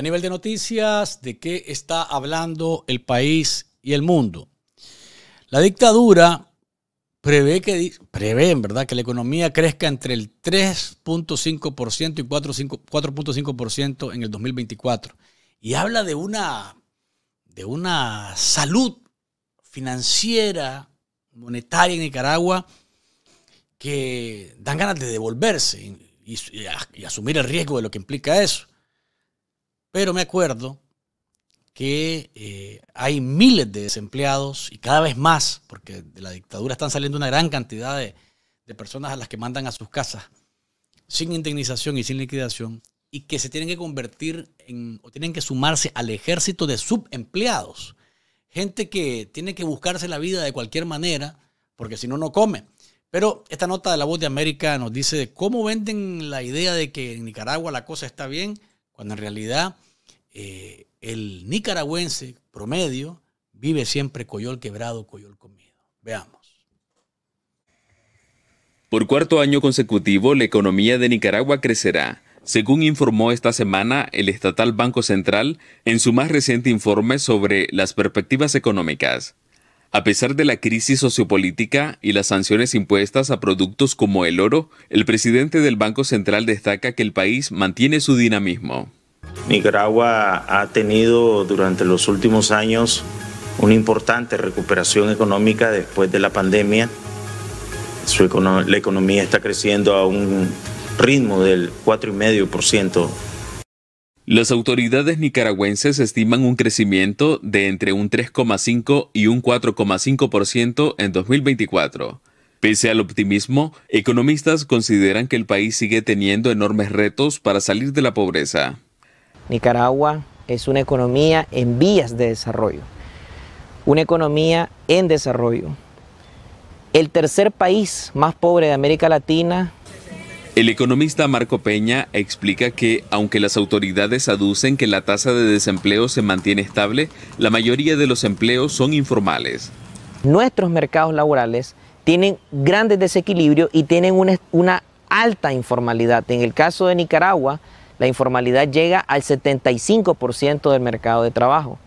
a nivel de noticias, ¿de qué está hablando el país y el mundo? La dictadura prevé, que, prevé verdad, que la economía crezca entre el 3.5% y 4.5% en el 2024. Y habla de una, de una salud financiera, monetaria en Nicaragua que dan ganas de devolverse y asumir el riesgo de lo que implica eso. Pero me acuerdo que eh, hay miles de desempleados y cada vez más, porque de la dictadura están saliendo una gran cantidad de, personas a las que mandan a sus casas sin indemnización y sin liquidación y que se tienen que convertir en, o tienen que sumarse al ejército de subempleados. Gente que tiene que buscarse la vida de cualquier manera, porque si no, no come. Pero esta nota de la voz de América nos dice cómo venden la idea de que en Nicaragua la cosa está bien cuando en realidad eh, el nicaragüense promedio vive siempre coyol quebrado, coyol comido. Veamos. Por cuarto año consecutivo, la economía de Nicaragua crecerá, según informó esta semana el estatal Banco Central en su más reciente informe sobre las perspectivas económicas. A pesar de la crisis sociopolítica y las sanciones impuestas a productos como el oro, el presidente del Banco Central destaca que el país mantiene su dinamismo. Nicaragua ha tenido durante los últimos años una importante recuperación económica después de la pandemia. la economía está creciendo a un ritmo del 4,5% las autoridades nicaragüenses estiman un crecimiento de entre un 3,5 y un 4,5% en 2024. Pese al optimismo, economistas consideran que el país sigue teniendo enormes retos para salir de la pobreza. Nicaragua es una economía en vías de desarrollo, una economía en desarrollo. El tercer país más pobre de América Latina el economista Marco Peña explica que, aunque las autoridades aducen que la tasa de desempleo se mantiene estable, la mayoría de los empleos son informales. Nuestros mercados laborales tienen grandes desequilibrios y tienen una, alta informalidad. En el caso de Nicaragua, la informalidad llega al 75% del mercado de trabajo.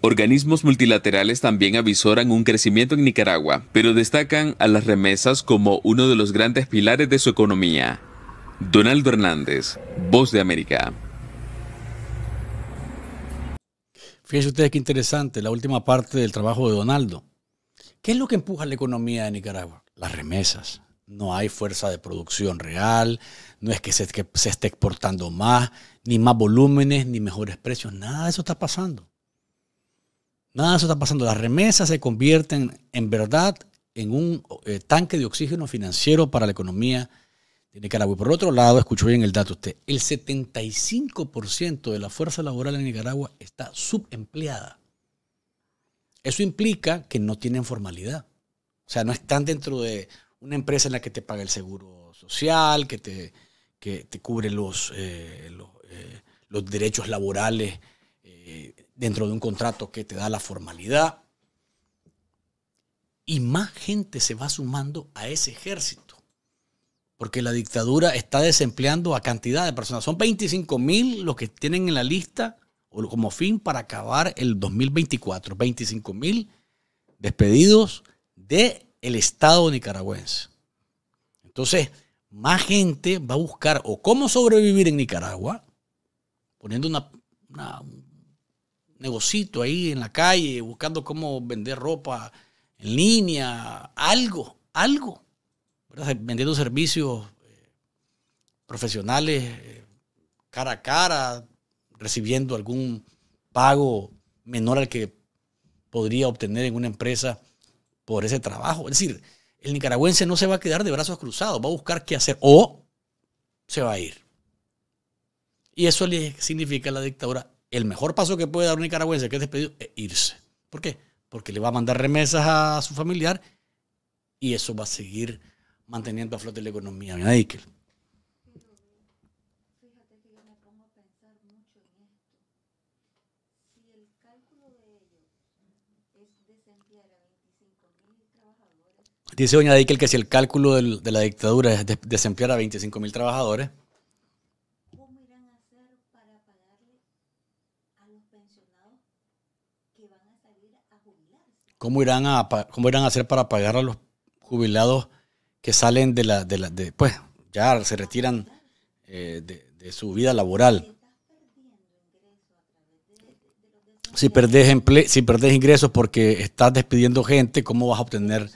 Organismos multilaterales también avisoran un crecimiento en Nicaragua, pero destacan a las remesas como uno de los grandes pilares de su economía. Donaldo Hernández, Voz de América. Fíjense ustedes qué interesante la última parte del trabajo de Donaldo. ¿Qué es lo que empuja la economía de Nicaragua? Las remesas. No hay fuerza de producción real, no es que se, esté exportando más, ni más volúmenes, ni mejores precios. Nada de eso está pasando. Nada de eso está pasando. Las remesas se convierten en verdad en un eh, tanque de oxígeno financiero para la economía en Nicaragua. Y por otro lado, escucho bien el dato usted, el 75% de la fuerza laboral en Nicaragua está subempleada. Eso implica que no tienen formalidad. O sea, no están dentro de una empresa en la que te paga el seguro social, que te, que te cubre los, eh, eh, los, derechos laborales eh, dentro de un contrato que te da la formalidad. Y más gente se va sumando a ese ejército porque la dictadura está desempleando a cantidad de personas. Son 25 mil los que tienen en la lista como fin para acabar el 2024. 25 mil despedidos del el Estado nicaragüense. Entonces, más gente va a buscar o cómo sobrevivir en Nicaragua, poniendo una, un negocito ahí en la calle, buscando cómo vender ropa en línea, algo, algo vendiendo servicios eh, profesionales eh, cara a cara, recibiendo algún pago menor al que podría obtener en una empresa por ese trabajo. Es decir, el nicaragüense no se va a quedar de brazos cruzados, va a buscar qué hacer o se va a ir. Y eso le significa a la dictadura, el mejor paso que puede dar un nicaragüense que es despedido es irse. ¿Por qué? Porque le va a mandar remesas a su familiar y eso va a seguir manteniendo a flote la economía. Mira, Iker. Dice doña Dickel que si el cálculo del, de la dictadura es de, desemplear a 25 mil trabajadores. ¿Cómo irán a hacer para pagarle a los pensionados que van a salir a jubilarse? ¿Cómo irán a, cómo irán a hacer para pagar a los jubilados que salen de la, de la pues ya se retiran eh, de, su vida laboral. Si perdés, si ingresos porque estás despidiendo gente, ¿cómo vas a obtener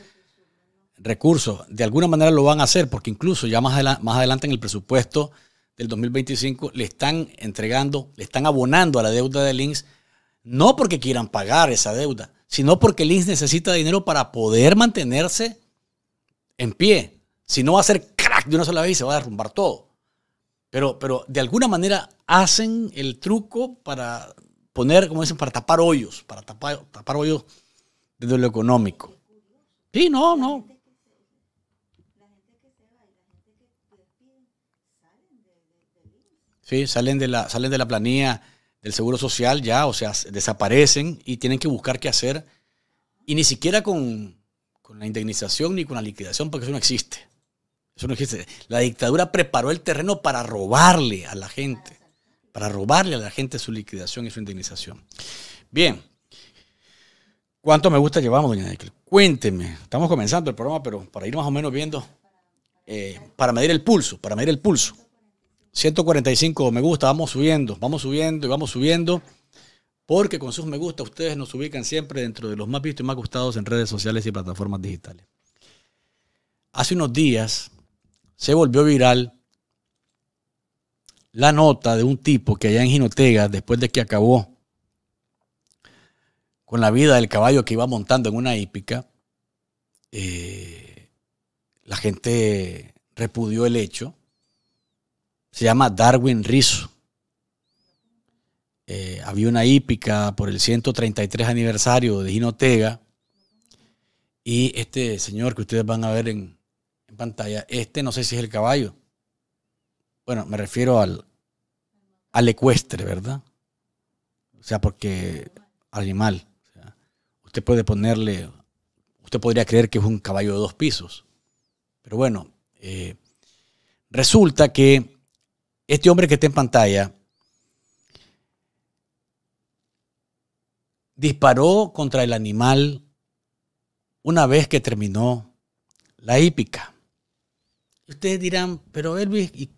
recursos? De alguna manera lo van a hacer, porque incluso ya más, adelante, más adelante en el presupuesto del 2025 le están entregando, le están abonando a la deuda de INSS, no porque quieran pagar esa deuda, sino porque el necesita dinero para poder mantenerse en pie. Si no va a ser crack de una sola vez y se va a derrumbar todo. Pero, pero de alguna manera hacen el truco para poner, como dicen, para tapar hoyos, para tapar, tapar hoyos desde lo económico. Sí, no, no. Sí, salen de la, salen de la planilla del Seguro Social ya, o sea, desaparecen y tienen que buscar qué hacer. Y ni siquiera con, con la indemnización ni con la liquidación, porque eso no existe. Eso no existe. La dictadura preparó el terreno para robarle a la gente, para robarle a la gente su liquidación y su indemnización. Bien. ¿Cuánto me gusta llevamos, doña Nicole? Cuénteme. Estamos comenzando el programa, pero para ir más o menos viendo, eh, para medir el pulso, para medir el pulso. 145 me gusta, vamos subiendo, vamos subiendo y vamos subiendo porque con sus me gusta ustedes nos ubican siempre dentro de los más vistos y más gustados en redes sociales y plataformas digitales. Hace unos días se volvió viral la nota de un tipo que allá en jinotega después de que acabó con la vida del caballo que iba montando en una hípica, eh, la gente repudió el hecho. Se llama Darwin Rizzo. Eh, había una hípica por el 133 aniversario de Ginotega. Y este señor que ustedes van a ver en, pantalla, este no sé si es el caballo. Bueno, me refiero al, al ecuestre, ¿verdad? O sea, porque animal. usted puede ponerle, usted podría creer que es un caballo de dos pisos. Pero bueno, eh, resulta que este hombre que está en pantalla disparó contra el animal una vez que terminó la hípica. ustedes dirán, pero Elvis, y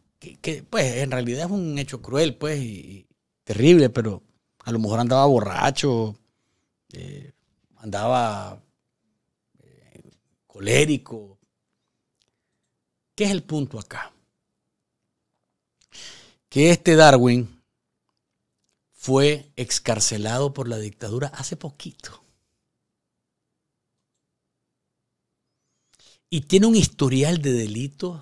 pues en realidad es un hecho cruel, pues, y, terrible, pero a lo mejor andaba borracho, eh, andaba eh, colérico. ¿Qué es el punto acá? Que este Darwin fue excarcelado por la dictadura hace poquito. Y tiene un historial de delitos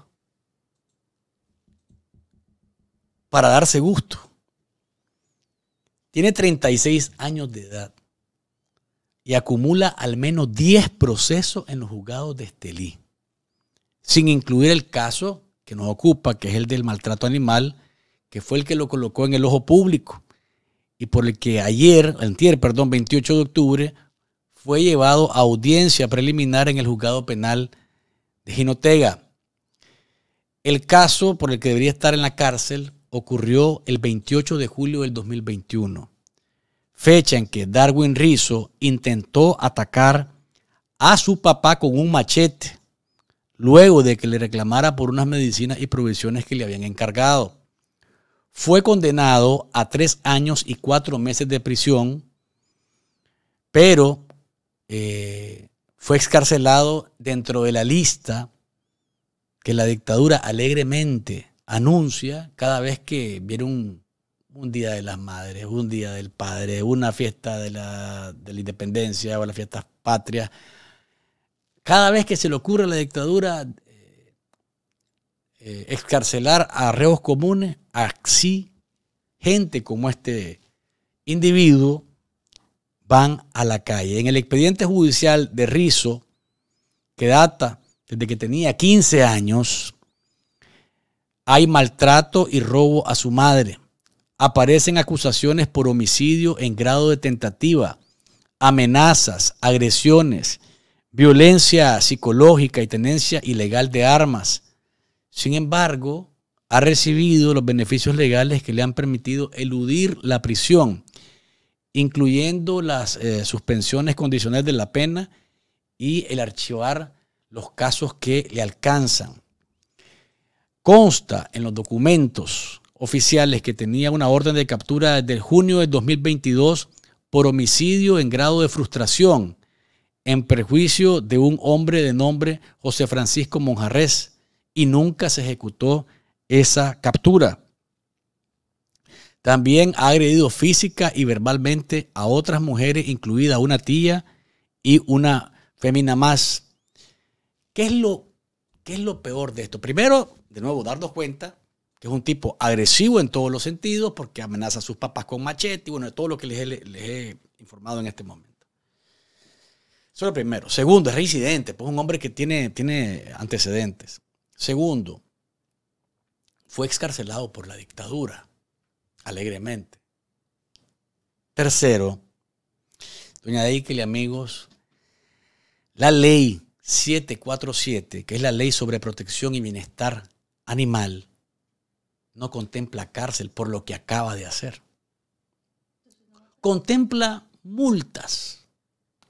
para darse gusto. Tiene 36 años de edad y acumula al menos 10 procesos en los juzgados de Estelí, sin incluir el caso que nos ocupa, que es el del maltrato animal, que fue el que lo colocó en el ojo público y por el que ayer, antier, perdón, 28 de octubre, fue llevado a audiencia preliminar en el juzgado penal de Ginotega. El caso por el que debería estar en la cárcel ocurrió el 28 de julio del 2021, fecha en que Darwin Rizzo intentó atacar a su papá con un machete, luego de que le reclamara por unas medicinas y provisiones que le habían encargado fue condenado a tres años y cuatro meses de prisión, pero eh, fue excarcelado dentro de la lista que la dictadura alegremente anuncia cada vez que viene un, día de las madres, un día del padre, una fiesta de la, de la independencia o las fiestas patrias. Cada vez que se le ocurre a la dictadura eh, excarcelar a reos comunes, así gente como este individuo van a la calle. En el expediente judicial de Rizo, que data desde que tenía 15 años, hay maltrato y robo a su madre. Aparecen acusaciones por homicidio en grado de tentativa, amenazas, agresiones, violencia psicológica y tenencia ilegal de armas sin embargo, ha recibido los beneficios legales que le han permitido eludir la prisión, incluyendo las eh, suspensiones condicionales de la pena y el archivar los casos que le alcanzan. Consta en los documentos oficiales que tenía una orden de captura desde junio de 2022 por homicidio en grado de frustración en perjuicio de un hombre de nombre José Francisco Monjarres, y nunca se ejecutó esa captura. También ha agredido física y verbalmente a otras mujeres, incluida una tía y una fémina más. ¿Qué es lo, qué es lo peor de esto? Primero, de nuevo, darnos cuenta que es un tipo agresivo en todos los sentidos porque amenaza a sus papás con machete y bueno, todo lo que les, he informado en este momento. Eso es lo primero. Segundo, es reincidente, pues un hombre que tiene, tiene antecedentes. Segundo, fue excarcelado por la dictadura, alegremente. Tercero, doña Deikel y amigos, la ley 747, que es la ley sobre protección y bienestar animal, no contempla cárcel por lo que acaba de hacer. Contempla multas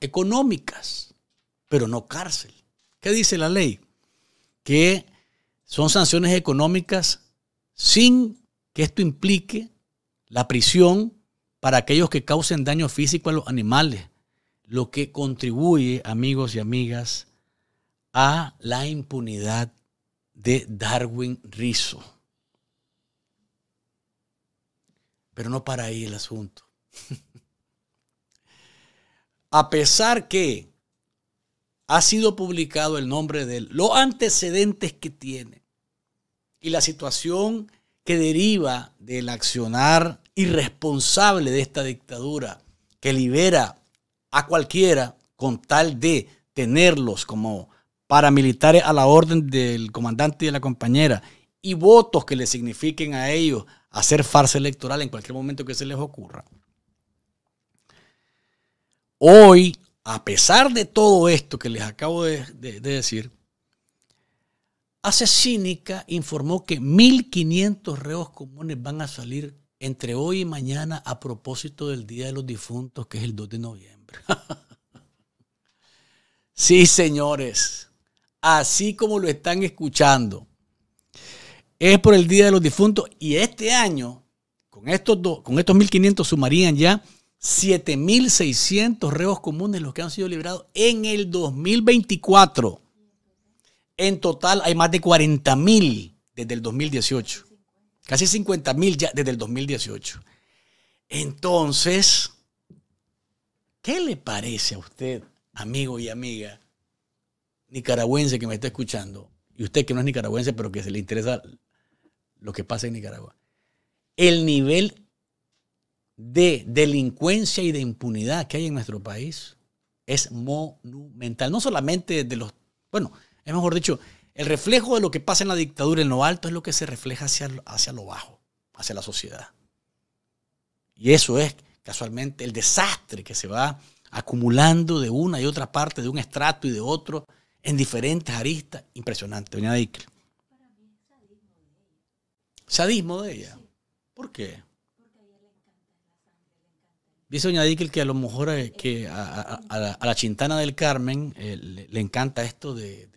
económicas, pero no cárcel. ¿Qué dice la ley? Que son sanciones económicas sin que esto implique la prisión para aquellos que causen daño físico a los animales, lo que contribuye, amigos y amigas, a la impunidad de Darwin Rizzo. Pero no para ahí el asunto. a pesar que ha sido publicado el nombre de él, los antecedentes que tiene, y la situación que deriva del accionar irresponsable de esta dictadura que libera a cualquiera con tal de tenerlos como paramilitares a la orden del comandante y de la compañera y votos que le signifiquen a ellos hacer farsa electoral en cualquier momento que se les ocurra. Hoy, a pesar de todo esto que les acabo de, de decir, hace cínica informó que 1.500 reos comunes van a salir entre hoy y mañana a propósito del Día de los Difuntos, que es el 2 de noviembre. sí, señores, así como lo están escuchando, es por el Día de los Difuntos y este año, con estos, dos, con estos 1.500 sumarían ya 7.600 reos comunes los que han sido liberados en el 2024. En total hay más de 40 mil desde el 2018. Casi 50 mil ya desde el 2018. Entonces, ¿qué le parece a usted, amigo y amiga nicaragüense que me está escuchando? Y usted que no es nicaragüense, pero que se le interesa lo que pasa en Nicaragua. El nivel de delincuencia y de impunidad que hay en nuestro país es monumental. No solamente de los, bueno, mejor dicho, el reflejo de lo que pasa en la dictadura en lo alto es lo que se refleja hacia, hacia lo bajo, hacia la sociedad. Y eso es casualmente el desastre que se va acumulando de una y otra parte, de un estrato y de otro, en diferentes aristas. Impresionante, doña Dickel. Sadismo de ella. ¿Por qué? Dice doña Dickel que a lo mejor eh, que a, a, la, chintana del Carmen eh, le, encanta esto de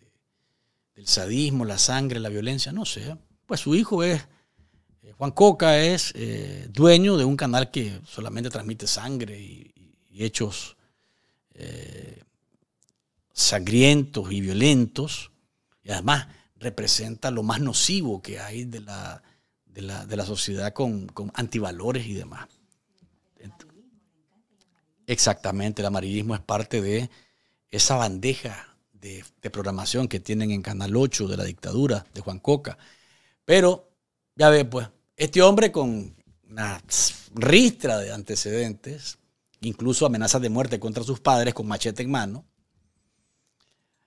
el sadismo, la sangre, la violencia, no sé. Pues su hijo es, eh, Juan Coca es eh, dueño de un canal que solamente transmite sangre y, hechos eh, sangrientos y violentos, y además representa lo más nocivo que hay de la, de la, sociedad con, con, antivalores y demás. Exactamente, el amarillismo es parte de esa bandeja de, programación que tienen en Canal 8 de la dictadura de Juan Coca. Pero, ya ve, pues, este hombre con una ristra de antecedentes, incluso amenazas de muerte contra sus padres con machete en mano,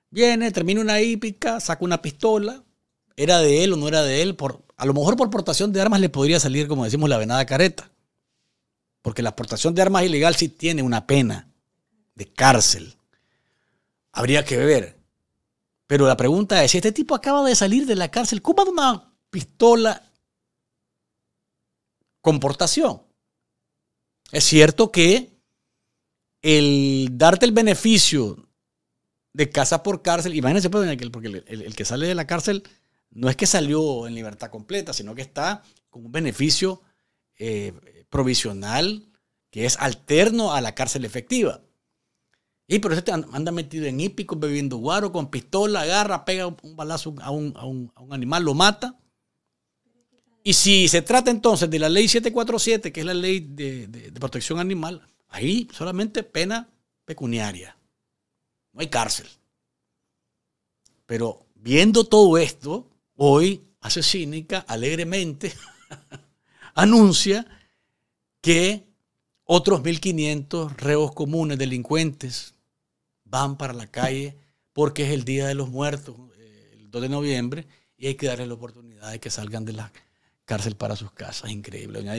viene, termina una hípica, saca una pistola, era de él o no era de él, por, a lo mejor por portación de armas le podría salir, como decimos, la venada careta. Porque la portación de armas ilegal sí tiene una pena de cárcel habría que beber. Pero la pregunta es, si este tipo acaba de salir de la cárcel, ¿cómo de una pistola comportación? Es cierto que el darte el beneficio de casa por cárcel, imagínense, pues, porque el, porque el, que sale de la cárcel no es que salió en libertad completa, sino que está con un beneficio eh, provisional que es alterno a la cárcel efectiva. Y pero este anda metido en hípico, bebiendo guaro, con pistola, agarra, pega un balazo a un, animal, lo mata. Y si se trata entonces de la ley 747, que es la ley de, de protección animal, ahí solamente pena pecuniaria. No hay cárcel. Pero viendo todo esto, hoy Asesínica alegremente anuncia que otros 1.500 reos comunes, delincuentes, van para la calle porque es el Día de los Muertos, eh, el 2 de noviembre, y hay que darles la oportunidad de que salgan de la cárcel para sus casas. Increíble, doña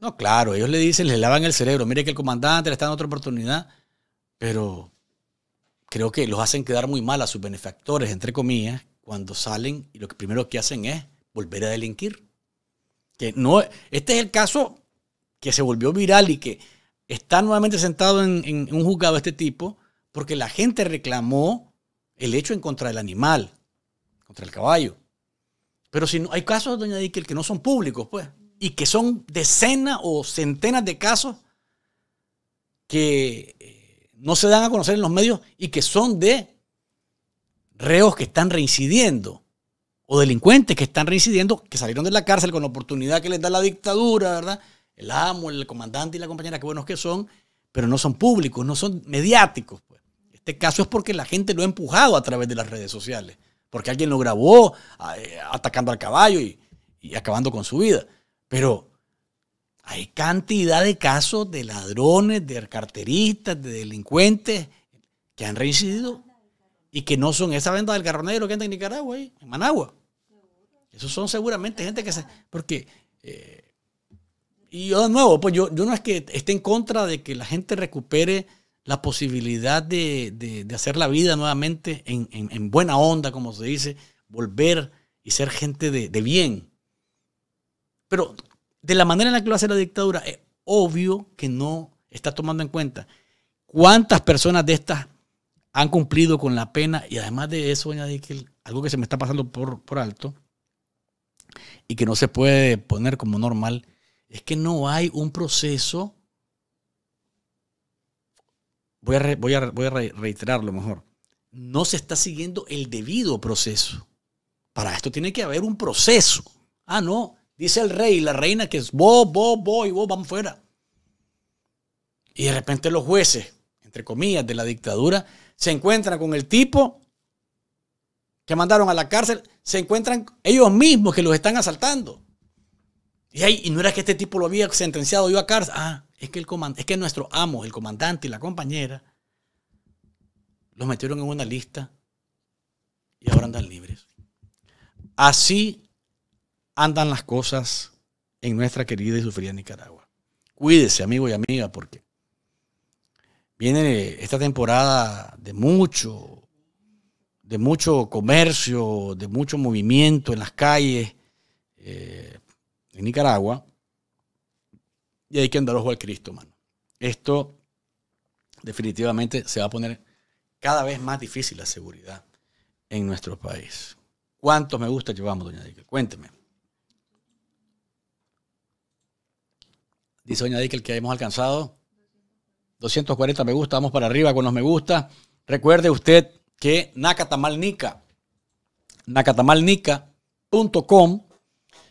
No, claro, ellos le dicen, les lavan el cerebro, mire que el comandante le está dando otra oportunidad, pero creo que los hacen quedar muy mal a sus benefactores, entre comillas, cuando salen y lo que primero que hacen es volver a delinquir no, este es el caso que se volvió viral y que está nuevamente sentado en, un juzgado de este tipo porque la gente reclamó el hecho en contra del animal, contra el caballo. Pero si no, hay casos, doña Dickel, que no son públicos, pues, y que son decenas o centenas de casos que eh, no se dan a conocer en los medios y que son de reos que están reincidiendo o delincuentes que están reincidiendo, que salieron de la cárcel con la oportunidad que les da la dictadura, ¿verdad? El amo, el comandante y la compañera, qué buenos que son, pero no son públicos, no son mediáticos. Pues. Este caso es porque la gente lo ha empujado a través de las redes sociales, porque alguien lo grabó eh, atacando al caballo y, y acabando con su vida. Pero hay cantidad de casos de ladrones, de carteristas, de delincuentes que han reincidido y que no son esa venta del carronero que anda en Nicaragua, ahí, en Managua. Esos son seguramente gente que se... Porque... Eh, y yo de nuevo, pues yo, yo no es que esté en contra de que la gente recupere la posibilidad de, hacer la vida nuevamente en, buena onda, como se dice, volver y ser gente de, de bien. Pero de la manera en la que lo hace la dictadura, es obvio que no está tomando en cuenta cuántas personas de estas han cumplido con la pena y además de eso, añadí que algo que se me está pasando por, alto y que no se puede poner como normal, es que no hay un proceso, voy a, voy a, reiterarlo mejor, no se está siguiendo el debido proceso. Para esto tiene que haber un proceso. Ah, no, dice el rey la reina que es vos, vos, vos y vos van fuera. Y de repente los jueces, entre comillas, de la dictadura, se encuentran con el tipo que mandaron a la cárcel, se encuentran ellos mismos que los están asaltando. Y, ahí, no era que este tipo lo había sentenciado yo a cárcel. Ah, es que, el es que nuestro amo, el comandante y la compañera, los metieron en una lista y ahora andan libres. Así andan las cosas en nuestra querida y sufrida Nicaragua. Cuídese, amigo y amiga, porque viene esta temporada de mucho, de mucho comercio, de mucho movimiento en las calles eh, en Nicaragua. Y hay que andar ojo al Cristo, mano. Esto definitivamente se va a poner cada vez más difícil la seguridad en nuestro país. ¿Cuántos me gusta llevamos, doña Dickel? Cuénteme. Dice doña Dickel que hemos alcanzado 240 me gusta, vamos para arriba con los me gusta. Recuerde usted que Nacatamalnica, nacatamalnica.com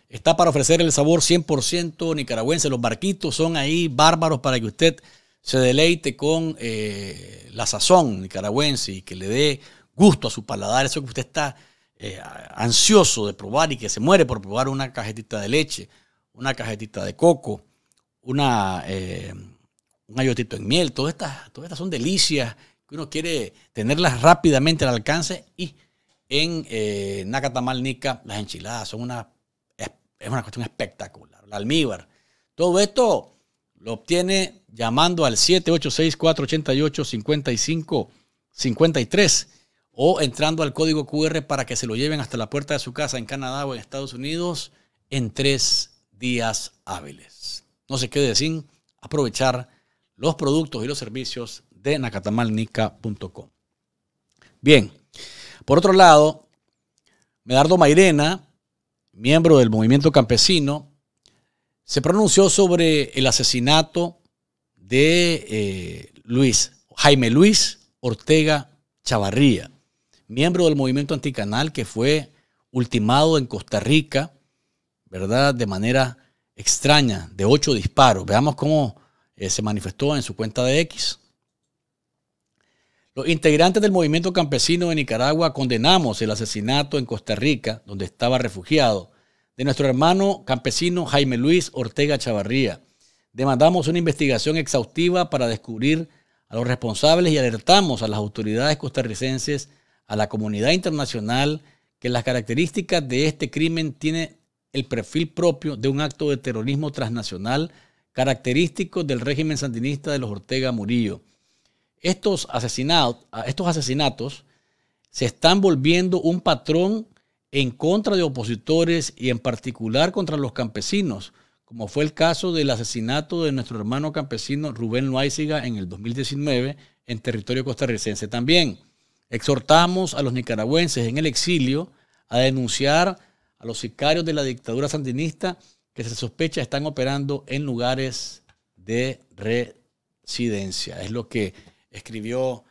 está para ofrecer el sabor 100% nicaragüense. Los barquitos son ahí bárbaros para que usted se deleite con eh, la sazón nicaragüense y que le dé gusto a su paladar, eso que usted está eh, ansioso de probar y que se muere por probar una cajetita de leche, una cajetita de coco, una... Eh, un ayotito en miel, todas estas, son delicias que uno quiere tenerlas rápidamente al alcance y en eh, Nacatamal las enchiladas son una, una cuestión espectacular, el almíbar. Todo esto lo obtiene llamando al 786-488-5553 o entrando al código QR para que se lo lleven hasta la puerta de su casa en Canadá o en Estados Unidos en tres días hábiles. No se quede sin aprovechar los productos y los servicios de nacatamalnica.com. Bien, por otro lado, Medardo Mairena, miembro del movimiento campesino, se pronunció sobre el asesinato de eh, Luis, Jaime Luis Ortega Chavarría, miembro del movimiento anticanal que fue ultimado en Costa Rica, ¿verdad? De manera extraña, de ocho disparos. Veamos cómo eh, se manifestó en su cuenta de X. Los integrantes del movimiento campesino de Nicaragua condenamos el asesinato en Costa Rica, donde estaba refugiado, de nuestro hermano campesino Jaime Luis Ortega Chavarría. Demandamos una investigación exhaustiva para descubrir a los responsables y alertamos a las autoridades costarricenses, a la comunidad internacional, que las características de este crimen tienen el perfil propio de un acto de terrorismo transnacional característicos del régimen sandinista de los Ortega Murillo. Estos, asesinatos, estos asesinatos se están volviendo un patrón en contra de opositores y en particular contra los campesinos, como fue el caso del asesinato de nuestro hermano campesino Rubén Loaiziga en el 2019 en territorio costarricense también. Exhortamos a los nicaragüenses en el exilio a denunciar a los sicarios de la dictadura sandinista que se sospecha están operando en lugares de residencia. Es lo que escribió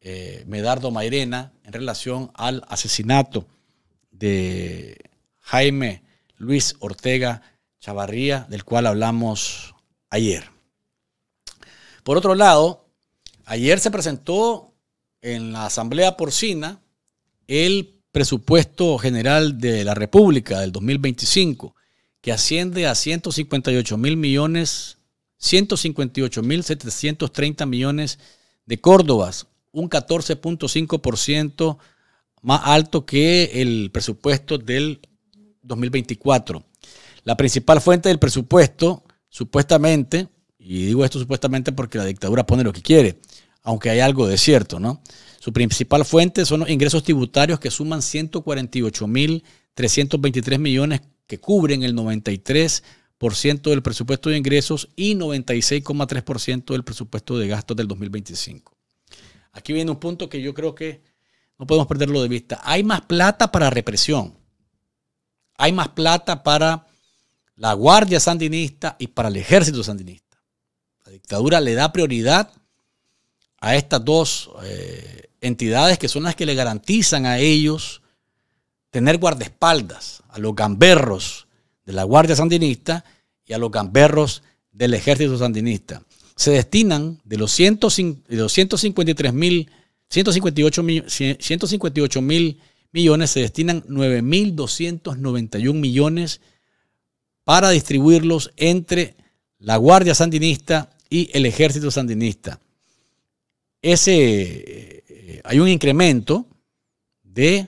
eh, Medardo Mairena en relación al asesinato de Jaime Luis Ortega Chavarría, del cual hablamos ayer. Por otro lado, ayer se presentó en la Asamblea Porcina el presupuesto general de la República del 2025 que asciende a 158 mil millones, 158 mil 730 millones de córdobas, un 14.5% más alto que el presupuesto del 2024. La principal fuente del presupuesto, supuestamente, y digo esto supuestamente porque la dictadura pone lo que quiere, aunque hay algo de cierto, ¿no? Su principal fuente son los ingresos tributarios que suman mil 148.323 millones que cubren el 93% del presupuesto de ingresos y 96,3% del presupuesto de gastos del 2025. Aquí viene un punto que yo creo que no podemos perderlo de vista. Hay más plata para represión. Hay más plata para la Guardia Sandinista y para el Ejército Sandinista. La dictadura le da prioridad a estas dos eh, entidades que son las que le garantizan a ellos tener guardaespaldas, a los gamberros de la Guardia Sandinista y a los gamberros del Ejército Sandinista. Se destinan de los, 153 mil, 158 mil millones, se destinan 9.291 millones para distribuirlos entre la Guardia Sandinista y el Ejército Sandinista. Ese, eh, eh, hay un incremento de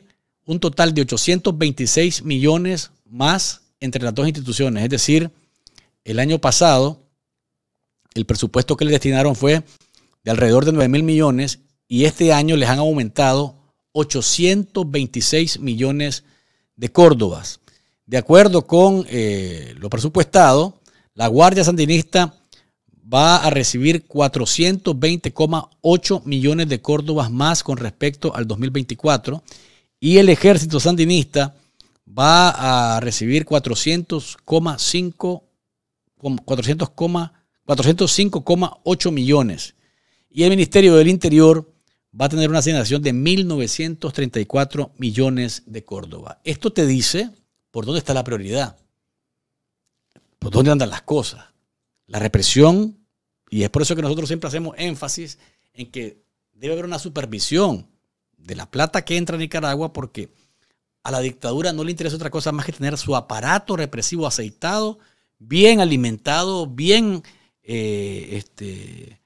un total de 826 millones más entre las dos instituciones. Es decir, el año pasado el presupuesto que le destinaron fue de alrededor de 9 mil millones y este año les han aumentado 826 millones de Córdobas. De acuerdo con eh, lo presupuestado, la Guardia Sandinista va a recibir 420,8 millones de Córdobas más con respecto al 2024 y el ejército sandinista va a recibir 400,5 400, 405,8 millones. Y el Ministerio del Interior va a tener una asignación de 1.934 millones de Córdoba. Esto te dice por dónde está la prioridad, por dónde andan las cosas. La represión, y es por eso que nosotros siempre hacemos énfasis en que debe haber una supervisión de la plata que entra a Nicaragua porque a la dictadura no le interesa otra cosa más que tener su aparato represivo aceitado, bien alimentado, bien eh, este,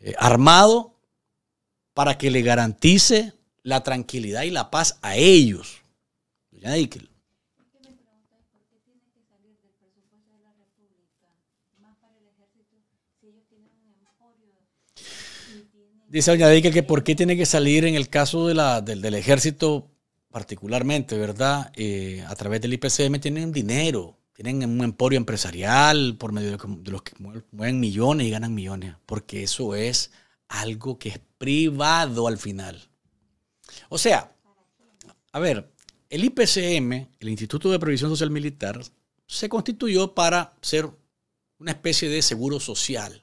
eh, armado, para que le garantice la tranquilidad y la paz a ellos. Doña Dice doña Dica que por qué tiene que salir en el caso de la, del, ejército particularmente, ¿verdad? Eh, a través del IPCM tienen dinero, tienen un emporio empresarial por medio de, los que mueven millones y ganan millones, porque eso es algo que es privado al final. O sea, a ver, el IPCM, el Instituto de Previsión Social Militar, se constituyó para ser una especie de seguro social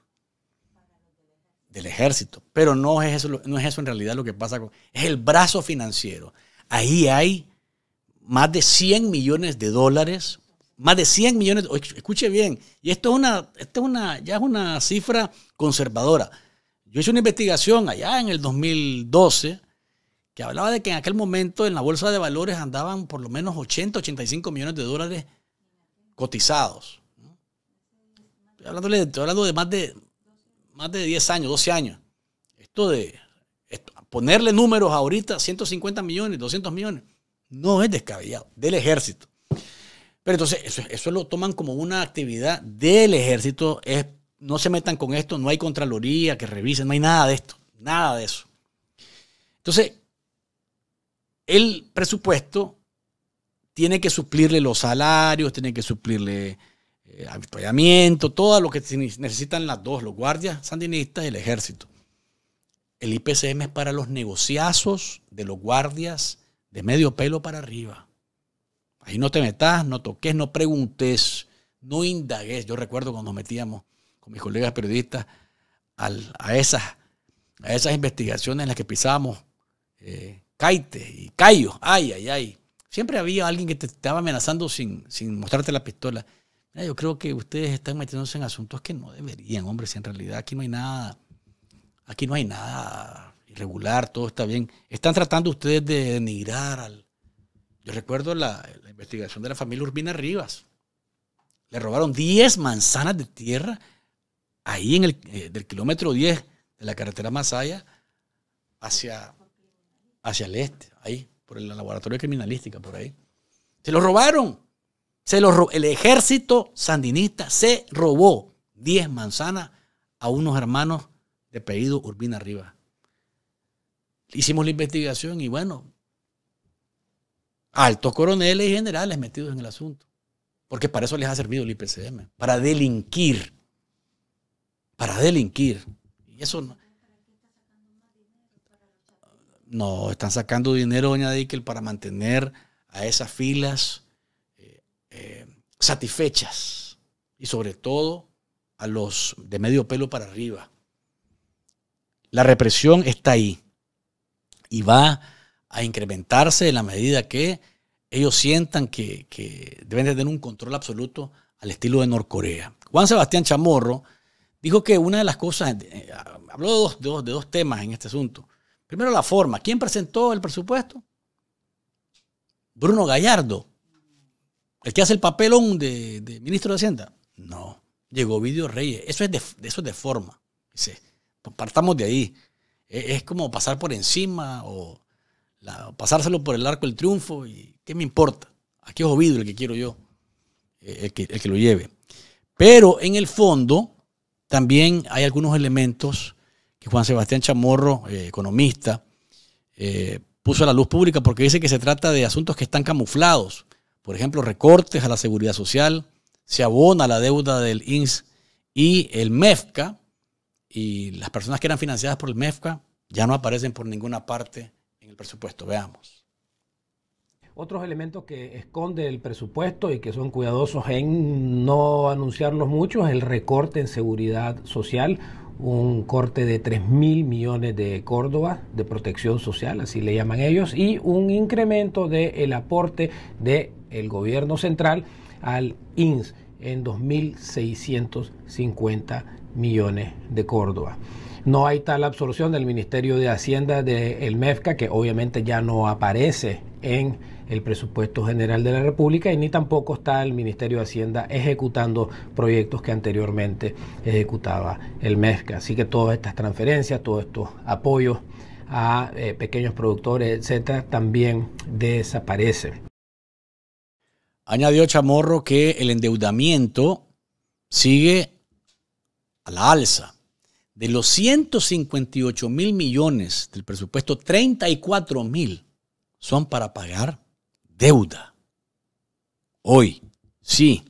del ejército. Pero no es, eso, no es eso en realidad lo que pasa. es el brazo financiero. Ahí hay más de 100 millones de dólares, más de 100 millones, escuche bien, y esto es una, esto es una, ya es una cifra conservadora. Yo hice una investigación allá en el 2012 que hablaba de que en aquel momento en la bolsa de valores andaban por lo menos 80, 85 millones de dólares cotizados. hablando de, estoy hablando de más de más de 10 años, 12 años. Esto de ponerle números ahorita, 150 millones, 200 millones, no es descabellado, del ejército. Pero entonces, eso, lo toman como una actividad del ejército. Es, no se metan con esto, no hay Contraloría que revisen, no hay nada de esto, nada de eso. Entonces, el presupuesto tiene que suplirle los salarios, tiene que suplirle eh, todo lo que necesitan las dos, los guardias sandinistas y el ejército. El IPCM es para los negociazos de los guardias de medio pelo para arriba. Ahí no te metas, no toques, no preguntes, no indagues. Yo recuerdo cuando nos metíamos con mis colegas periodistas a, esas, a esas investigaciones en las que pisábamos eh, caites y callos. Ay, ay, ay. Siempre había alguien que te estaba amenazando sin, sin mostrarte la pistola yo creo que ustedes están metiéndose en asuntos que no deberían, hombre, si en realidad aquí no hay nada, aquí no hay nada irregular, todo está bien. Están tratando ustedes de denigrar al... Yo recuerdo la, investigación de la familia Urbina Rivas. Le robaron 10 manzanas de tierra ahí en el eh, del kilómetro 10 de la carretera Masaya hacia, hacia el este, ahí, por el laboratorio de criminalística, por ahí. Se lo robaron el ejército sandinista se robó 10 manzanas a unos hermanos de pedido Urbina Rivas Hicimos la investigación y bueno, altos coroneles y generales metidos en el asunto. Porque para eso les ha servido el IPCM, para delinquir. Para delinquir. Y eso no. No, están sacando dinero, doña que para mantener a esas filas eh, satisfechas y sobre todo a los de medio pelo para arriba. La represión está ahí y va a incrementarse en la medida que ellos sientan que, deben de tener un control absoluto al estilo de Norcorea. Juan Sebastián Chamorro dijo que una de las cosas, eh, habló de dos temas en este asunto. Primero la forma. ¿Quién presentó el presupuesto? Bruno Gallardo. El que hace el papelón de, ministro de Hacienda. No. Llegó Vidio Reyes. Eso es de, eso de forma. Dice, pues partamos de ahí. E, es, como pasar por encima o pasárselo por el arco del triunfo. y ¿Qué me importa? Aquí es Ovidio el que quiero yo, eh, el que, lo lleve. Pero en el fondo también hay algunos elementos que Juan Sebastián Chamorro, eh, economista, eh, puso a la luz pública porque dice que se trata de asuntos que están camuflados por ejemplo, recortes a la seguridad social, se abona la deuda del INS y el MEFCA, y las personas que eran financiadas por el MEFCA ya no aparecen por ninguna parte en el presupuesto. Veamos. Otros elementos que esconde el presupuesto y que son cuidadosos en no anunciarlos mucho es el recorte en seguridad social, un corte de 3 mil millones de Córdoba de protección social, así le llaman ellos, y un incremento del aporte de el gobierno central al INS en 2.650 millones de Córdoba. No hay tal absorción del Ministerio de Hacienda del MEFCA, que obviamente ya no aparece en el presupuesto general de la República y ni tampoco está el Ministerio de Hacienda ejecutando proyectos que anteriormente ejecutaba el MEFCA. Así que todas estas transferencias, todos estos apoyos a eh, pequeños productores, etcétera, también desaparecen. Añadió Chamorro que el endeudamiento sigue a la alza. De los 158 mil millones del presupuesto, 34 mil son para pagar deuda. Hoy, sí,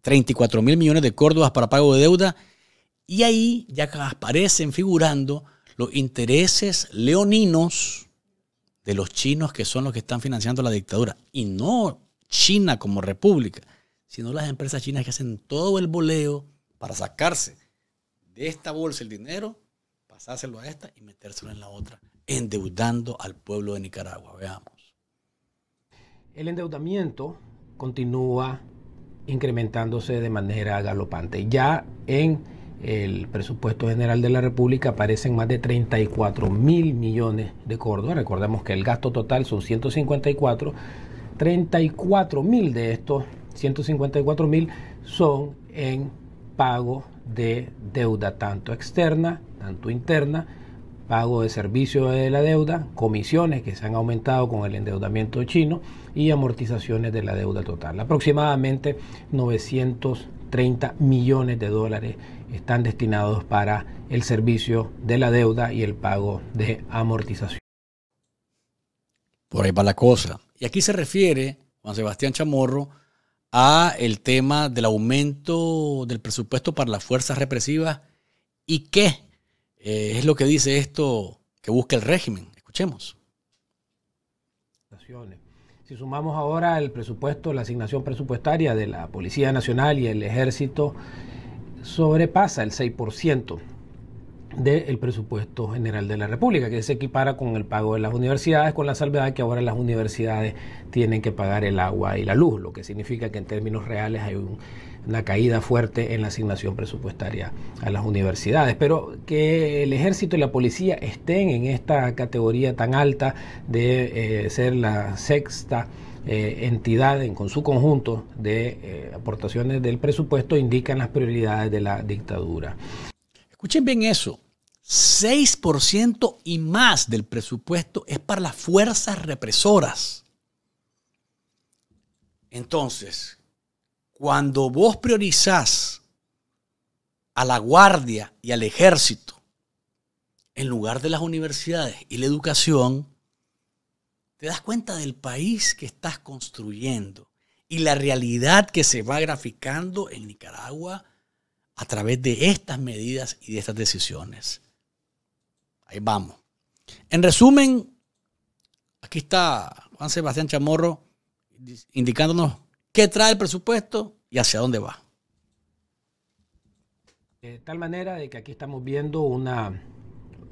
34 mil millones de córdobas para pago de deuda. Y ahí ya aparecen figurando los intereses leoninos de los chinos que son los que están financiando la dictadura. Y no China como república, sino las empresas chinas que hacen todo el boleo para sacarse de esta bolsa el dinero, pasárselo a esta y metérselo en la otra, endeudando al pueblo de Nicaragua. Veamos. El endeudamiento continúa incrementándose de manera galopante. Ya en el presupuesto general de la República aparecen más de 34 mil millones de córdoba Recordemos que el gasto total son 154 34 mil de estos 154 mil son en pago de deuda, tanto externa, tanto interna, pago de servicio de la deuda, comisiones que se han aumentado con el endeudamiento chino y amortizaciones de la deuda total. Aproximadamente 930 millones de dólares están destinados para el servicio de la deuda y el pago de amortización. Por ahí va la cosa. Y aquí se refiere Juan Sebastián Chamorro a el tema del aumento del presupuesto para las fuerzas represivas y qué eh, es lo que dice esto que busca el régimen. Escuchemos. Si sumamos ahora el presupuesto, la asignación presupuestaria de la Policía Nacional y el Ejército, sobrepasa el 6% del presupuesto general de la República, que se equipara con el pago de las universidades, con la salvedad que ahora las universidades tienen que pagar el agua y la luz, lo que significa que en términos reales hay una caída fuerte en la asignación presupuestaria a las universidades. Pero que el ejército y la policía estén en esta categoría tan alta de eh, ser la sexta eh, entidad con su conjunto de eh, aportaciones del presupuesto indican las prioridades de la dictadura. Escuchen bien eso. 6% y más del presupuesto es para las fuerzas represoras. Entonces, cuando vos priorizás a la guardia y al ejército en lugar de las universidades y la educación, te das cuenta del país que estás construyendo y la realidad que se va graficando en Nicaragua a través de estas medidas y de estas decisiones. Ahí vamos. En resumen, aquí está Juan Sebastián Chamorro indicándonos qué trae el presupuesto y hacia dónde va. De tal manera de que aquí estamos viendo una,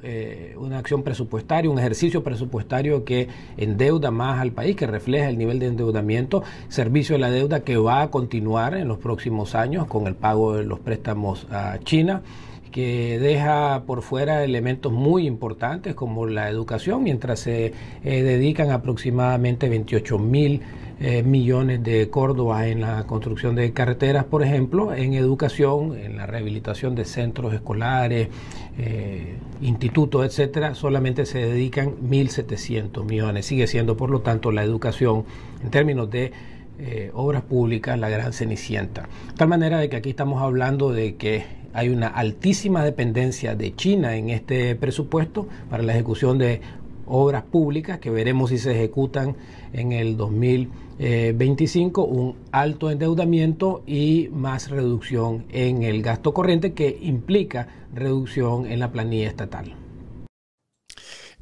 eh, una acción presupuestaria, un ejercicio presupuestario que endeuda más al país, que refleja el nivel de endeudamiento, servicio de la deuda que va a continuar en los próximos años con el pago de los préstamos a China que deja por fuera elementos muy importantes como la educación, mientras se eh, dedican aproximadamente 28 mil eh, millones de Córdoba en la construcción de carreteras, por ejemplo, en educación, en la rehabilitación de centros escolares, eh, institutos, etcétera, solamente se dedican 1.700 millones. Sigue siendo, por lo tanto, la educación en términos de obras públicas la gran cenicienta. De tal manera de que aquí estamos hablando de que hay una altísima dependencia de China en este presupuesto para la ejecución de obras públicas que veremos si se ejecutan en el 2025, un alto endeudamiento y más reducción en el gasto corriente que implica reducción en la planilla estatal.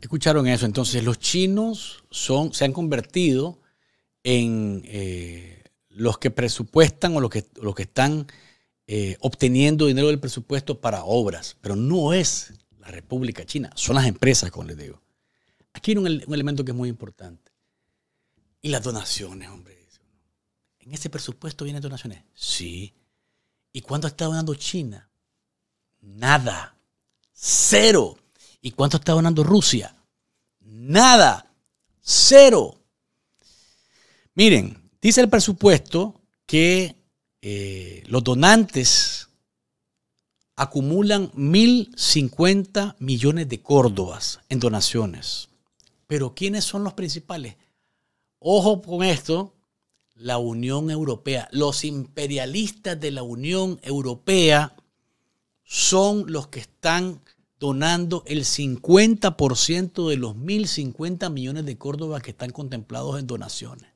Escucharon eso, entonces los chinos son, se han convertido en eh, los que presupuestan o los que, los que están eh, obteniendo dinero del presupuesto para obras, pero no es la República China, son las empresas, como les digo. Aquí hay un elemento que es muy importante. Y las donaciones, hombre. ¿En ese presupuesto vienen donaciones? Sí. ¿Y cuánto está donando China? Nada. Cero. ¿Y cuánto está donando Rusia? Nada. Cero. Miren, dice el presupuesto que eh, los donantes acumulan 1.050 millones de córdobas en donaciones. Pero ¿quiénes son los principales? Ojo con esto, la Unión Europea. Los imperialistas de la Unión Europea son los que están donando el 50% de los 1.050 millones de Córdobas que están contemplados en donaciones.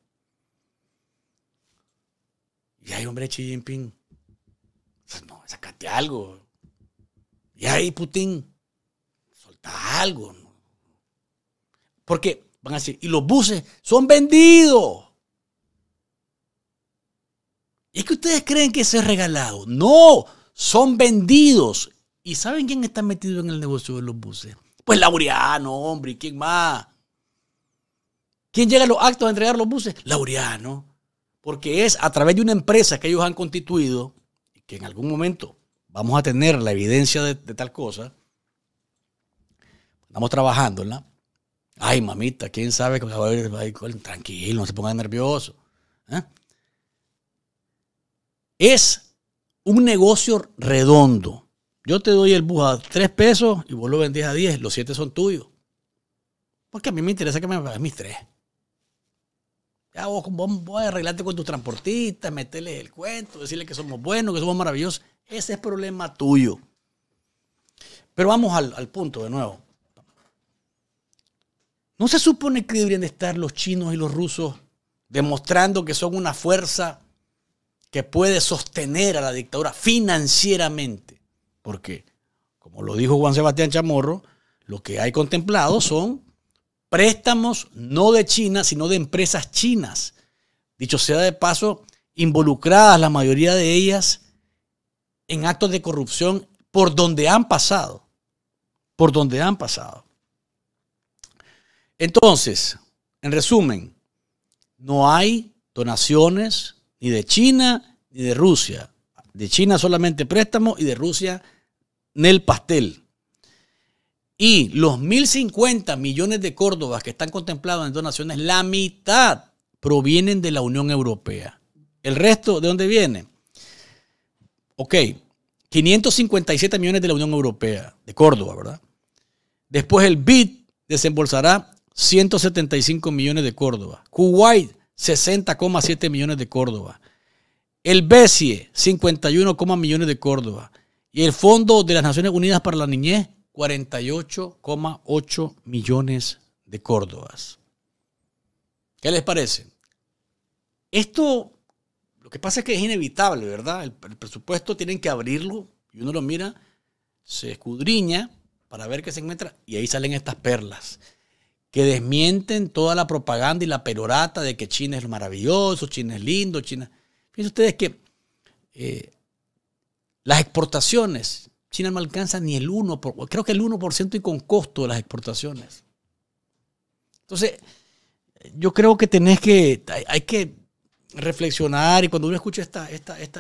Y ahí, hombre, Xi Jinping, pues, no, sacate algo. Y ahí, Putin, solta algo. Porque van a decir, y los buses son vendidos. ¿Y es que ustedes creen que ese es regalado? No, son vendidos. ¿Y saben quién está metido en el negocio de los buses? Pues Laureano, hombre, ¿y quién más? ¿Quién llega a los actos a entregar los buses? Laureano. Porque es a través de una empresa que ellos han constituido, que en algún momento vamos a tener la evidencia de, tal cosa, estamos trabajándola. Ay, mamita, quién sabe cómo Tranquilo, no se pongan nervioso. ¿eh? Es un negocio redondo. Yo te doy el bus a tres pesos y vos lo vendés a diez. Los siete son tuyos. Porque a mí me interesa que me pagues mis tres. Ya ah, vos, arreglarte con tus transportistas, meterles el cuento, decirle que somos buenos, que somos maravillosos. Ese es problema tuyo. Pero vamos al, al punto de nuevo. ¿No se supone que deberían estar los chinos y los rusos demostrando que son una fuerza que puede sostener a la dictadura financieramente? Porque, como lo dijo Juan Sebastián Chamorro, lo que hay contemplado son préstamos no de China, sino de empresas chinas. Dicho sea de paso, involucradas la mayoría de ellas en actos de corrupción por donde han pasado. Por donde han pasado. Entonces, en resumen, no hay donaciones ni de China ni de Rusia. De China solamente préstamos y de Rusia en el pastel. Y los 1.050 millones de córdobas que están contemplados en donaciones, la mitad provienen de la Unión Europea. ¿El resto de dónde viene? Ok, 557 millones de la Unión Europea, de Córdoba, ¿verdad? Después el BID desembolsará 175 millones de Córdoba. Kuwait, 60,7 millones de Córdoba. El BESIE, 51, millones de Córdoba. Y el Fondo de las Naciones Unidas para la Niñez, 48,8 millones de Córdobas. ¿Qué les parece? Esto, lo que pasa es que es inevitable, ¿verdad? El, presupuesto tienen que abrirlo y uno lo mira, se escudriña para ver qué se encuentra y ahí salen estas perlas que desmienten toda la propaganda y la perorata de que China es maravilloso, China es lindo, China... Fíjense ustedes que eh, las exportaciones China no alcanza ni el 1%, creo que el 1% y con costo de las exportaciones. Entonces, yo creo que tenés que, hay, que reflexionar y cuando uno escucha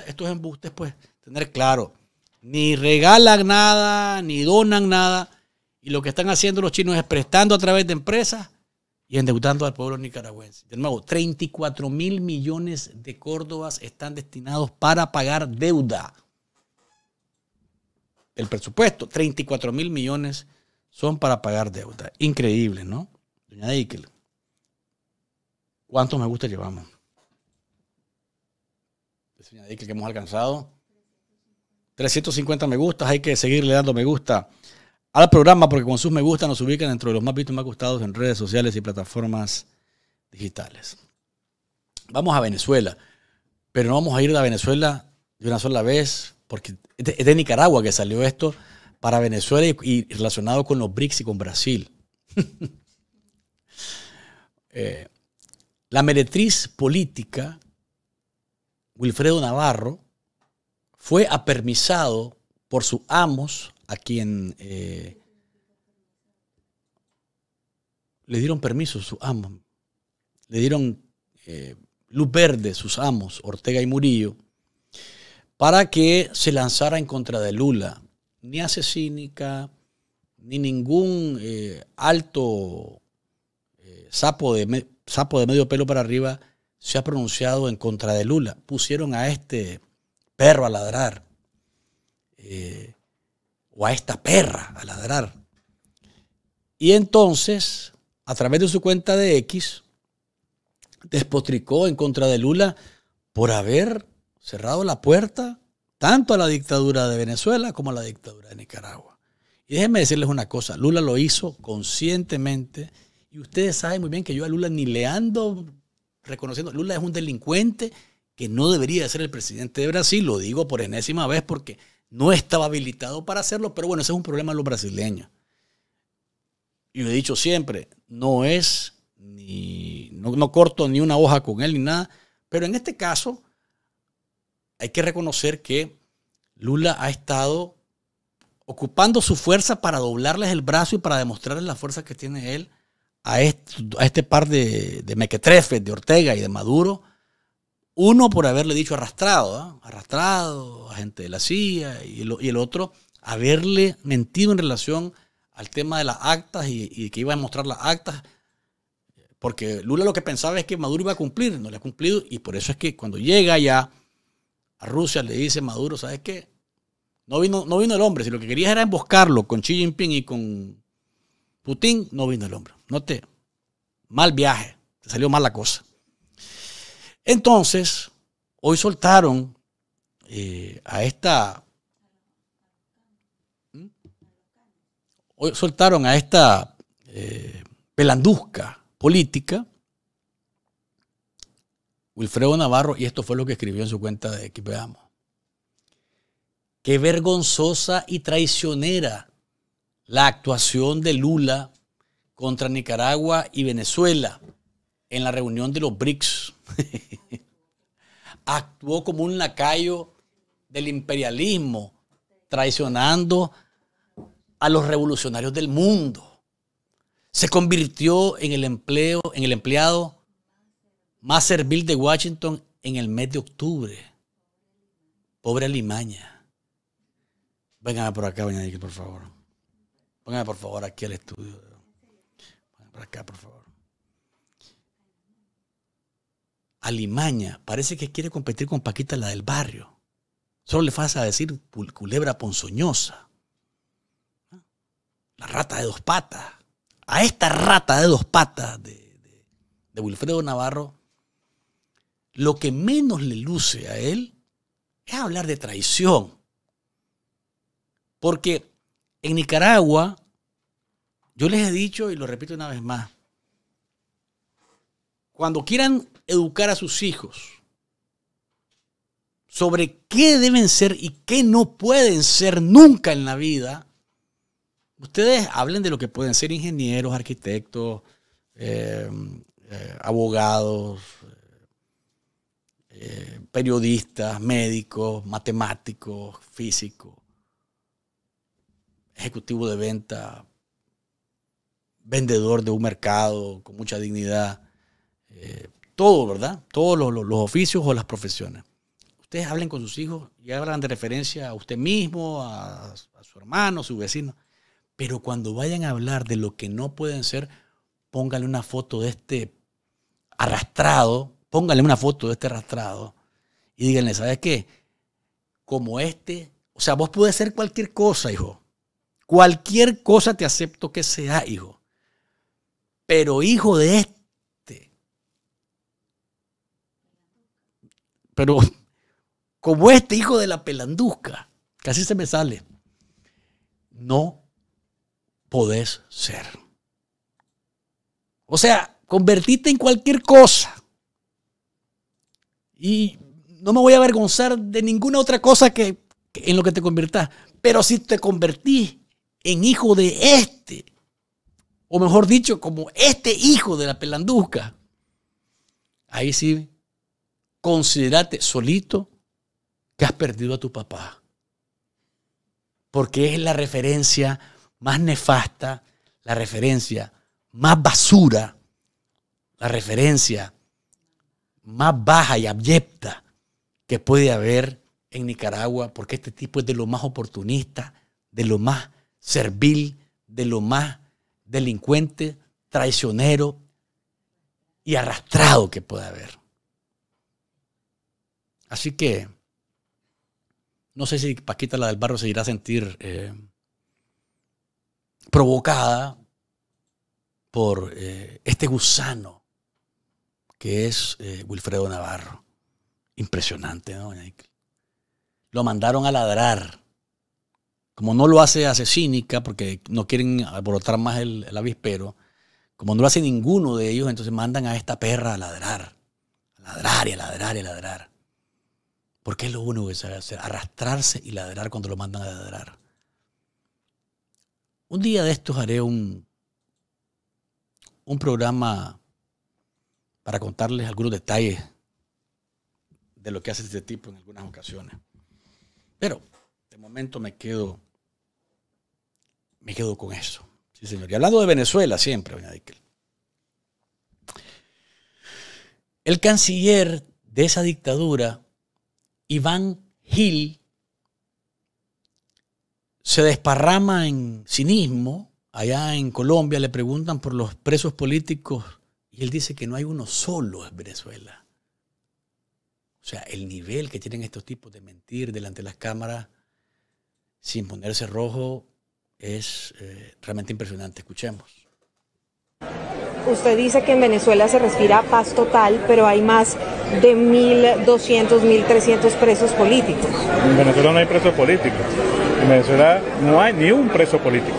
estos embustes, pues tener claro, ni regalan nada, ni donan nada, y lo que están haciendo los chinos es prestando a través de empresas y endeudando al pueblo nicaragüense. De nuevo, 34 mil millones de córdobas están destinados para pagar deuda el presupuesto. 34 mil millones son para pagar deuda. Increíble, ¿no? Doña Deikel, ¿cuántos me gusta llevamos? Doña Deikel, que hemos alcanzado. 350 me gustas, hay que seguirle dando me gusta al programa porque con sus me gusta nos ubican dentro de los más vistos y más gustados en redes sociales y plataformas digitales. Vamos a Venezuela, pero no vamos a ir a Venezuela de una sola vez porque es de, Nicaragua que salió esto para Venezuela y, relacionado con los BRICS y con Brasil. Eh, la meretriz política, Wilfredo Navarro, fue apermisado por sus amos, a quien eh, le dieron permiso sus amos, le dieron eh, luz verde sus amos, Ortega y Murillo, para que se lanzara en contra de Lula. Ni asesínica, ni ningún eh, alto eh, sapo, de sapo de medio pelo para arriba se ha pronunciado en contra de Lula. Pusieron a este perro a ladrar, eh, o a esta perra a ladrar. Y entonces, a través de su cuenta de X, despotricó en contra de Lula por haber cerrado la puerta tanto a la dictadura de Venezuela como a la dictadura de Nicaragua. Y déjenme decirles una cosa, Lula lo hizo conscientemente y ustedes saben muy bien que yo a Lula ni le ando reconociendo, Lula es un delincuente que no debería ser el presidente de Brasil, lo digo por enésima vez porque no estaba habilitado para hacerlo, pero bueno, ese es un problema de los brasileños. Y lo he dicho siempre, no es ni, no corto ni una hoja con él ni nada, pero en este caso hay que reconocer que Lula ha estado ocupando su fuerza para doblarles el brazo y para demostrarles la fuerza que tiene él a, este par de, mequetrefes, de Ortega y de Maduro. Uno por haberle dicho arrastrado, ¿ah? arrastrado a gente de la CIA, y, el otro haberle mentido en relación al tema de las actas y, que iba a mostrar las actas porque Lula lo que pensaba es que Maduro iba a cumplir, no le ha cumplido, y por eso es que cuando llega ya a Rusia le dice Maduro, ¿sabes qué? No vino, no vino el hombre, si lo que querías era emboscarlo con Xi Jinping y con Putin, no vino el hombre. No te, mal viaje, te salió mal la cosa. Entonces, hoy soltaron eh, a esta ¿Mm? hoy soltaron a esta eh, pelanduzca política Wilfredo Navarro, y esto fue lo que escribió en su cuenta de Amo. Qué vergonzosa y traicionera la actuación de Lula contra Nicaragua y Venezuela en la reunión de los BRICS. Actuó como un lacayo del imperialismo, traicionando a los revolucionarios del mundo. Se convirtió en el empleo, en el empleado más servil de Washington en el mes de octubre. Pobre Alimaña. Véngame por acá, doña por favor. Póngame por favor aquí al estudio. Póngame por acá, por favor. Alimaña parece que quiere competir con Paquita, la del barrio. Solo le pasa a decir culebra ponzoñosa. La rata de dos patas. A esta rata de dos patas de Wilfredo Navarro lo que menos le luce a él es hablar de traición. Porque en Nicaragua, yo les he dicho y lo repito una vez más, cuando quieran educar a sus hijos sobre qué deben ser y qué no pueden ser nunca en la vida, ustedes hablen de lo que pueden ser ingenieros, arquitectos, eh, eh, abogados, eh, periodistas, médicos, matemáticos, físicos, ejecutivo de venta, vendedor de un mercado con mucha dignidad, eh, todo, ¿verdad? Todos los, oficios o las profesiones. Ustedes hablen con sus hijos y hablan de referencia a usted mismo, a, a su hermano, a su vecino. Pero cuando vayan a hablar de lo que no pueden ser, pónganle una foto de este arrastrado Póngale una foto de este arrastrado y díganle, ¿sabes qué? Como este, o sea, vos puedes ser cualquier cosa, hijo. Cualquier cosa te acepto que sea, hijo. Pero hijo de este. Pero como este hijo de la pelanduzca, casi se me sale. No podés ser. O sea, convertite en cualquier cosa. Y no me voy a avergonzar de ninguna otra cosa que, en lo que te conviertas, Pero si te convertís en hijo de este, o mejor dicho, como este hijo de la pelanduzca, ahí sí considerate solito que has perdido a tu papá. Porque es la referencia más nefasta, la referencia más basura, la referencia más baja y abyecta que puede haber en Nicaragua, porque este tipo es de lo más oportunista, de lo más servil, de lo más delincuente, traicionero y arrastrado que puede haber. Así que no sé si Paquita la del Barro se irá a sentir eh, provocada por eh, este gusano que es eh, Wilfredo Navarro. Impresionante, ¿no, doña Lo mandaron a ladrar. Como no lo hace asesínica, porque no quieren abrotar más el, avispero, como no lo hace ninguno de ellos, entonces mandan a esta perra a ladrar. A ladrar y a ladrar y a ladrar. Porque es lo único que sabe hacer, arrastrarse y ladrar cuando lo mandan a ladrar. Un día de estos haré un, un programa para contarles algunos detalles de lo que hace este tipo en algunas ocasiones. Pero de momento me quedo, me quedo con eso. señor. Y hablando de Venezuela siempre, doña Dickel. El canciller de esa dictadura, Iván Gil, se desparrama en cinismo. Allá en Colombia le preguntan por los presos políticos él dice que no hay uno solo en Venezuela. O sea, el nivel que tienen estos tipos de mentir delante de las cámaras sin ponerse rojo es eh, realmente impresionante. Escuchemos. Usted dice que en Venezuela se respira paz total, pero hay más de 1.200, 1.300 presos políticos. En Venezuela no hay presos políticos. En Venezuela no hay ni un preso político.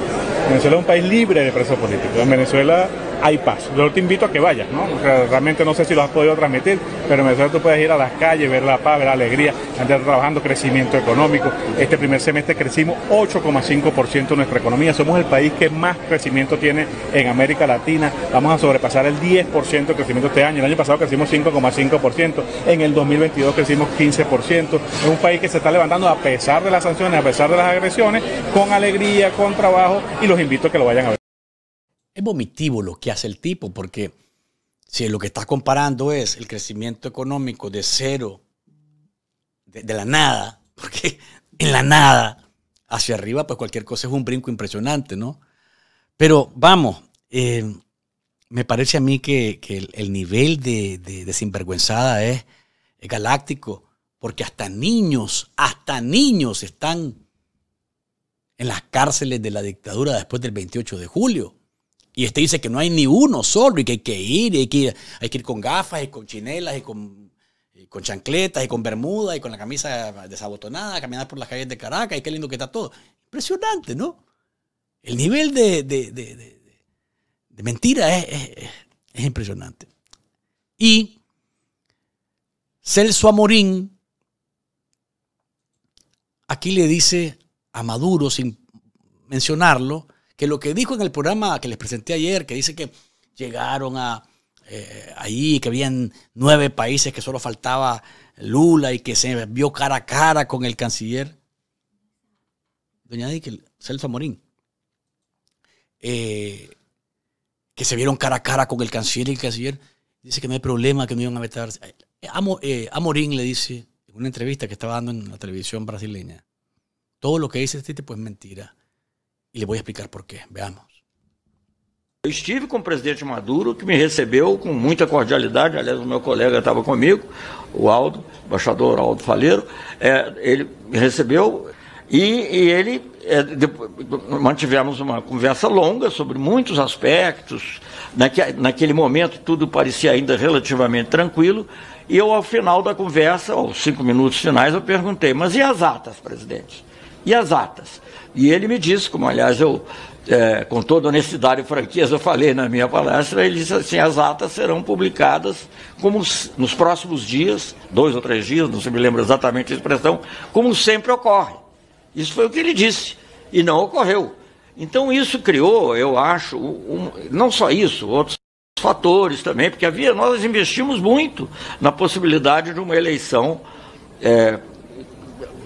Venezuela es un país libre de presos políticos. En Venezuela hay paz. Yo te invito a que vayas, ¿no? realmente no sé si lo has podido transmitir, pero en tú puedes ir a las calles, ver la paz, ver la alegría, andar trabajando, crecimiento económico. Este primer semestre crecimos 8,5% de nuestra economía. Somos el país que más crecimiento tiene en América Latina. Vamos a sobrepasar el 10% de crecimiento este año. El año pasado crecimos 5,5%. En el 2022 crecimos 15%. Es un país que se está levantando a pesar de las sanciones, a pesar de las agresiones, con alegría, con trabajo y los invito a que lo vayan a ver es vomitivo lo que hace el tipo, porque si lo que estás comparando es el crecimiento económico de cero, de, la nada, porque en la nada hacia arriba, pues cualquier cosa es un brinco impresionante, ¿no? Pero vamos, eh, me parece a mí que, el, nivel de, de, sinvergüenzada es, galáctico, porque hasta niños, hasta niños están en las cárceles de la dictadura después del 28 de julio. Y este dice que no hay ni uno solo y que hay que ir, y hay que ir, con gafas y con chinelas y con, chancletas y con bermuda y con la camisa desabotonada, caminar por las calles de Caracas y qué lindo que está todo. Impresionante, ¿no? El nivel de, mentira es, es impresionante. Y Celso Amorín aquí le dice a Maduro, sin mencionarlo, que lo que dijo en el programa que les presenté ayer, que dice que llegaron a eh, ahí, que habían nueve países que solo faltaba Lula y que se vio cara a cara con el canciller. Doña Díquel, Celso Morín. Eh, que se vieron cara a cara con el canciller y el canciller dice que no hay problema, que no iban a vetarse. Eh, a, Morín le dice, en una entrevista que estaba dando en la televisión brasileña, todo lo que dice este tipo es mentira. E lhe vou explicar por quê. Veamos. Eu estive com o presidente Maduro, que me recebeu com muita cordialidade. Aliás, o meu colega estava comigo, o Aldo, o embaixador Aldo Faleiro. É, ele me recebeu e, e ele. É, depois, mantivemos uma conversa longa sobre muitos aspectos. Naque, naquele momento, tudo parecia ainda relativamente tranquilo. E eu, ao final da conversa, aos cinco minutos finais, eu perguntei: Mas e as atas, presidente? e as atas. E ele me disse, como aliás eu, é, com toda honestidade e franqueza, eu falei na minha palestra, ele disse assim, as atas serão publicadas como nos próximos dias, dois ou três dias, não se me lembra exatamente a expressão, como sempre ocorre. Isso foi o que ele disse, e não ocorreu. Então isso criou, eu acho, um, não só isso, outros fatores também, porque havia, nós investimos muito na possibilidade de uma eleição é,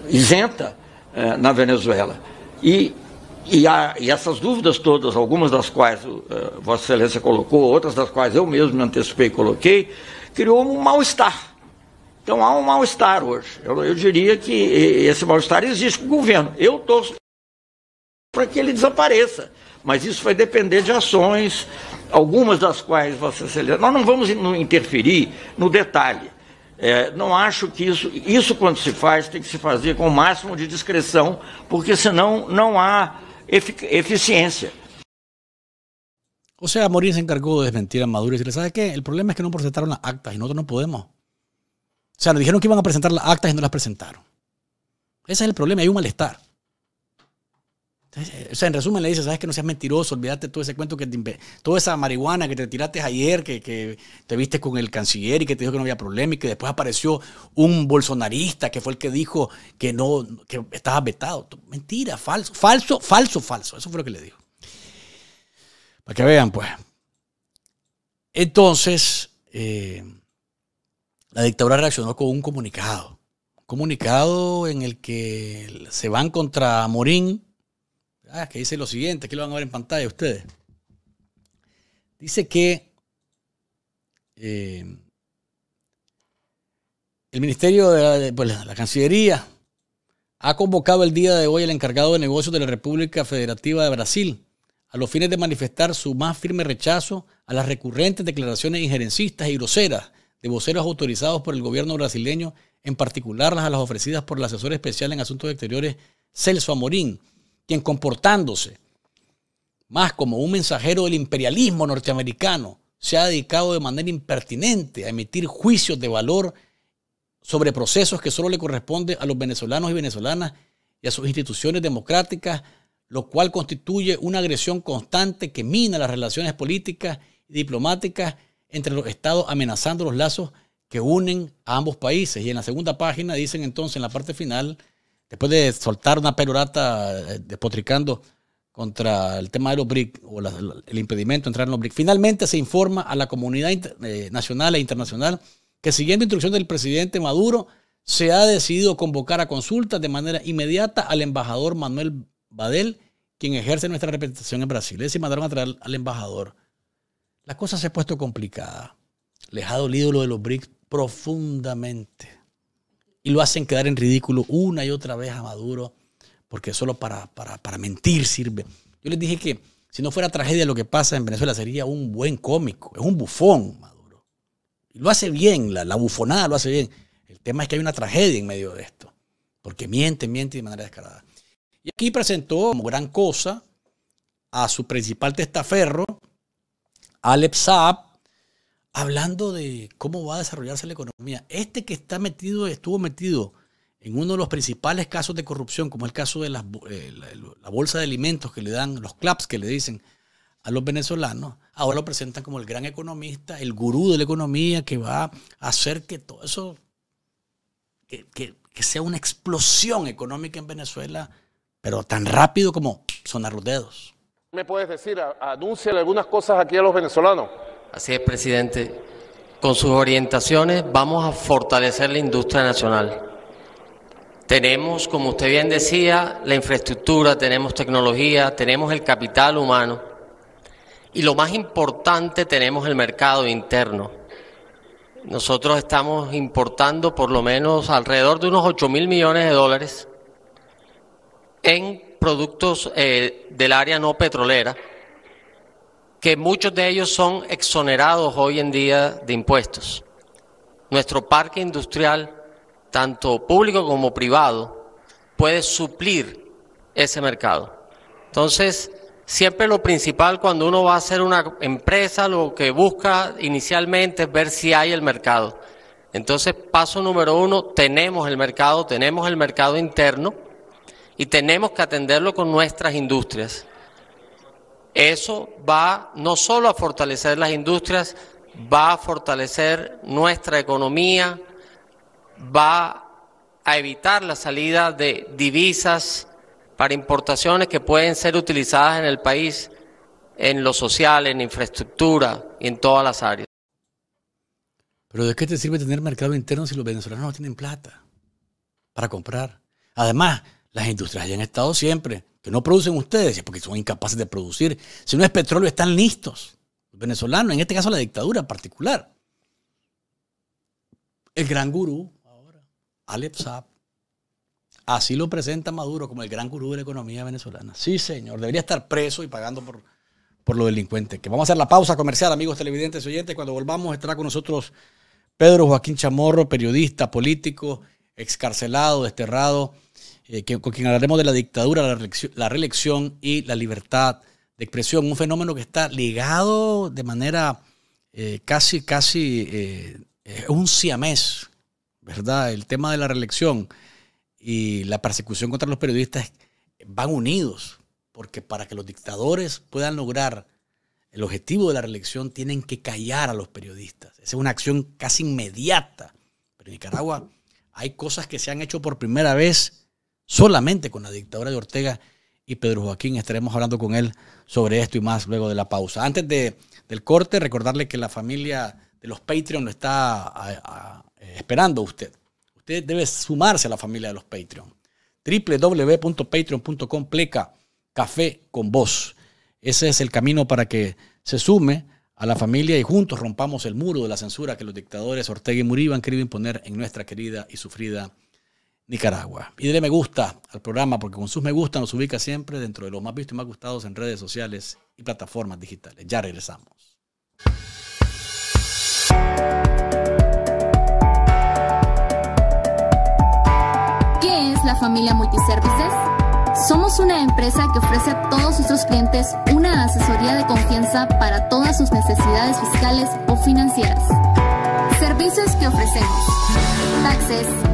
isenta eh, na Venezuela. E, e, há, e, essas dúvidas todas, algumas das quais eh, Vossa Excelência colocou, outras das quais eu mesmo me antecipei e coloquei, criou um mal-estar. Então há um mal-estar hoje. Eu, eu, diria que esse mal-estar existe com o governo. Eu torço para que ele desapareça. Mas isso vai depender de ações, algumas das quais Vossa Excelência. Nós não vamos interferir no detalhe. É, não acho que isso, isso quando se faz, tem que se fazer com o máximo de discreção, porque senão não há efic eficiência. O seja, Morín se encargou de desmentir a Maduro e decirle, ¿sabe que? O problema é que não apresentaram as actas e nós não podemos. O sea, nos dijeron que iban a presentar las actas y no las presentaron. Ese es el problema, hay un malestar. Eh, o sea, en resumen le dice, sabes que no seas mentiroso, olvídate todo ese cuento que te toda esa marihuana que te tiraste ayer, que, te viste con el canciller y que te dijo que no había problema y que después apareció un bolsonarista que fue el que dijo que no, que estabas vetado. Mentira, falso, falso, falso, falso. Eso fue lo que le dijo. Para que vean, pues. Entonces, eh, la dictadura reaccionó con un comunicado. Un comunicado en el que se van contra Morín ah, que dice lo siguiente, que lo van a ver en pantalla ustedes. Dice que eh, el Ministerio de pues, la, Cancillería ha convocado el día de hoy al encargado de negocios de la República Federativa de Brasil a los fines de manifestar su más firme rechazo a las recurrentes declaraciones injerencistas y groseras de voceros autorizados por el gobierno brasileño, en particular las a las ofrecidas por el asesor especial en asuntos exteriores Celso Amorín, quien comportándose más como un mensajero del imperialismo norteamericano se ha dedicado de manera impertinente a emitir juicios de valor sobre procesos que solo le corresponden a los venezolanos y venezolanas y a sus instituciones democráticas, lo cual constituye una agresión constante que mina las relaciones políticas y diplomáticas entre los estados, amenazando los lazos que unen a ambos países. Y en la segunda página dicen entonces, en la parte final, después de soltar una perorata eh, despotricando contra el tema de los BRIC o el impedimento de entrar en los BRIC, finalmente se informa a la comunidad eh, nacional e internacional que siguiendo instrucción del presidente Maduro, se ha decidido convocar a consultas de manera inmediata al embajador Manuel Badel, quien ejerce nuestra representación en Brasil. Es decir, mandaron a traer al embajador. La cosa se ha puesto complicada. Les ha ídolo de los BRICS profundamente y lo hacen quedar en ridículo una y otra vez a Maduro, porque solo para, para, mentir sirve. Yo les dije que si no fuera tragedia lo que pasa en Venezuela, sería un buen cómico, es un bufón Maduro. Y lo hace bien, la, la bufonada lo hace bien. El tema es que hay una tragedia en medio de esto, porque miente, miente de manera descarada. Y aquí presentó como gran cosa a su principal testaferro, Alep Saab, hablando de cómo va a desarrollarse la economía, este que está metido, estuvo metido en uno de los principales casos de corrupción, como el caso de eh, la, bolsa de alimentos que le dan, los claps que le dicen a los venezolanos, ahora lo presentan como el gran economista, el gurú de la economía que va a hacer que todo eso, que, sea una explosión económica en Venezuela, pero tan rápido como sonar los dedos. ¿Me puedes decir, anuncian algunas cosas aquí a los venezolanos? Así es, presidente. Con sus orientaciones vamos a fortalecer la industria nacional. Tenemos, como usted bien decía, la infraestructura, tenemos tecnología, tenemos el capital humano y lo más importante, tenemos el mercado interno. Nosotros estamos importando por lo menos alrededor de unos 8 mil millones de dólares en productos eh, del área no petrolera que muchos de ellos son exonerados hoy en día de impuestos. Nuestro parque industrial, tanto público como privado, puede suplir ese mercado. Entonces, siempre lo principal cuando uno va a hacer una empresa, lo que busca inicialmente es ver si hay el mercado. Entonces, paso número uno, tenemos el mercado, tenemos el mercado interno y tenemos que atenderlo con nuestras industrias. Eso va no solo a fortalecer las industrias, va a fortalecer nuestra economía, va a evitar la salida de divisas para importaciones que pueden ser utilizadas en el país en lo social, en infraestructura y en todas las áreas. Pero ¿de qué te sirve tener mercado interno si los venezolanos no tienen plata para comprar? Además, las industrias ya han estado siempre, que no producen ustedes, porque son incapaces de producir. Si no es petróleo, están listos. Los venezolanos, en este caso la dictadura particular. El gran gurú, ahora, Alep Saab. Así lo presenta Maduro como el gran gurú de la economía venezolana. Sí, señor, debería estar preso y pagando por, por lo delincuente. Que vamos a hacer la pausa comercial, amigos televidentes y oyentes. Cuando volvamos estará con nosotros Pedro Joaquín Chamorro, periodista, político, excarcelado, desterrado eh, con quien hablaremos de la dictadura, la, reelección, y la libertad de expresión, un fenómeno que está ligado de manera eh, casi, casi eh, un siamés, ¿verdad? El tema de la reelección y la persecución contra los periodistas van unidos, porque para que los dictadores puedan lograr el objetivo de la reelección tienen que callar a los periodistas. Esa es una acción casi inmediata. Pero en Nicaragua hay cosas que se han hecho por primera vez solamente con la dictadura de Ortega y Pedro Joaquín. Estaremos hablando con él sobre esto y más luego de la pausa. Antes del corte, recordarle que la familia de los Patreon lo está esperando a usted. Usted debe sumarse a la familia de los Patreon. www.patreon.com pleca café con voz. Ese es el camino para que se sume a la familia y juntos rompamos el muro de la censura que los dictadores Ortega y Murillo han querido imponer en nuestra querida y sufrida Nicaragua. Y dele me gusta al programa porque con sus me gusta nos ubica siempre dentro de los más vistos y más gustados en redes sociales y plataformas digitales. Ya regresamos. ¿Qué es la familia Multiservices? Somos una empresa que ofrece a todos nuestros clientes una asesoría de confianza para todas sus necesidades fiscales o financieras. Servicios que ofrecemos. Taxes